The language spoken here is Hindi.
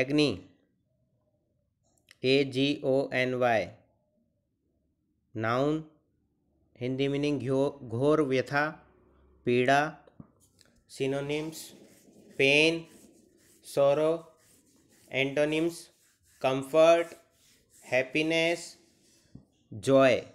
एग्नि A G O N Y noun Hindi meaning घोर व्यथा पीड़ा synonyms pain sorrow antonyms comfort happiness Joy